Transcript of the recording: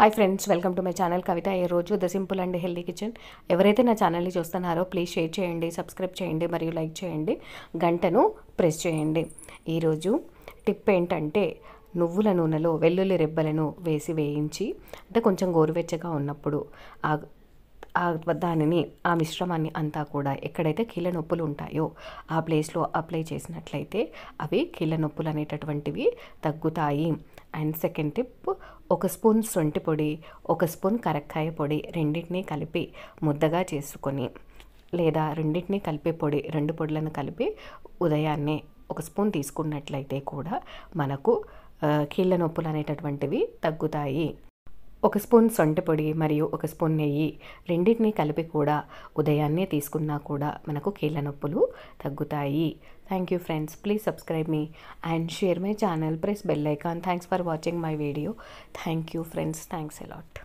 hi friends welcome to my channel Kavitha ఏ రోజు the simple and healthy kitchen ఎవరైతే నా ఛానల్ని చూస్తున్నారో ప్లీజ్ షేర్ చేయండి సబ్స్క్రైబ్ చేయండి మరియు లైక్ చేయండి గంటను ప్రెస్ చేయండి ఈరోజు టిప్ ఏంటంటే నువ్వుల నూనెలో వెల్లుల్లి రెబ్బలను వేసి వేయించి అంటే కొంచెం గోరువెచ్చగా ఉన్నప్పుడు ఆ దానిని ఆ మిశ్రమాన్ని అంతా కూడా ఎక్కడైతే కీళ్ళ నొప్పులు ఉంటాయో ఆ ప్లేస్లో అప్లై చేసినట్లయితే అవి కీళ్ళ నొప్పులు అనేటటువంటివి తగ్గుతాయి అండ్ సెకండ్ టిప్ ఒక స్పూన్ సొంటి పొడి ఒక స్పూన్ కరక్కాయ పొడి రెండింటినీ కలిపి ముద్దగా చేసుకొని లేదా రెండింటినీ కలిపే పొడి రెండు పొడులను కలిపి ఉదయాన్నే ఒక స్పూన్ తీసుకున్నట్లయితే కూడా మనకు కీళ్ళ నొప్పులు అనేటటువంటివి తగ్గుతాయి ఒక స్పూన్ సొంటపొడి మరియు ఒక స్పూన్ నెయ్యి రెండింటినీ కలిపి కూడా ఉదయాన్నే తీసుకున్నా కూడా మనకు కీళ్ళ నొప్పులు తగ్గుతాయి thank you friends please subscribe me and share my channel press bell icon thanks for watching my video thank you friends thanks allot